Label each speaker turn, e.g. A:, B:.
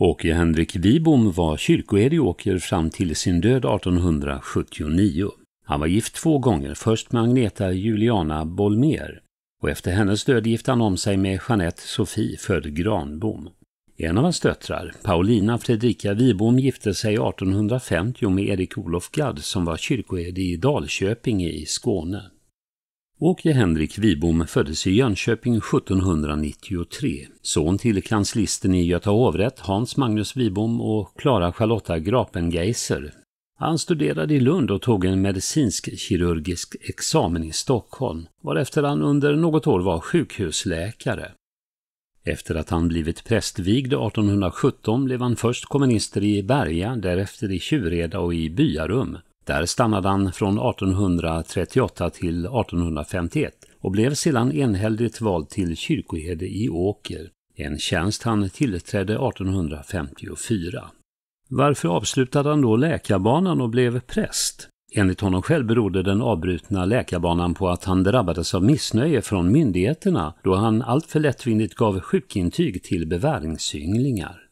A: Åke Henrik Wibom var kyrkoherde i Åker fram till sin död 1879. Han var gift två gånger, först med Agneta Juliana Bolmér och efter hennes död gifte han om sig med Jeanette Sofie, född Granbom. En av hans döttrar, Paulina Fredrika Wibom, gifte sig 1850 med Erik Olof Gadd som var kyrkoherde i Dalköping i Skåne. Åke Henrik Wibom föddes i Jönköping 1793, son till kanslisten i Göta hovrätt Hans Magnus Wibom och Klara Charlotta Grapengeiser. Han studerade i Lund och tog en medicinsk-kirurgisk examen i Stockholm, varefter han under något år var sjukhusläkare. Efter att han blivit prästvigd 1817 blev han först kommunister i Berga, därefter i Tjureda och i Byarum där stannade han från 1838 till 1851 och blev sedan enhälligt vald till kyrkoherde i Åker, en tjänst han tillträdde 1854. Varför avslutade han då läkarbanan och blev präst? Enligt honom själv berodde den avbrutna läkarbanan på att han drabbades av missnöje från myndigheterna då han alltför lättvindigt gav sjukintyg till beväringsynglingar.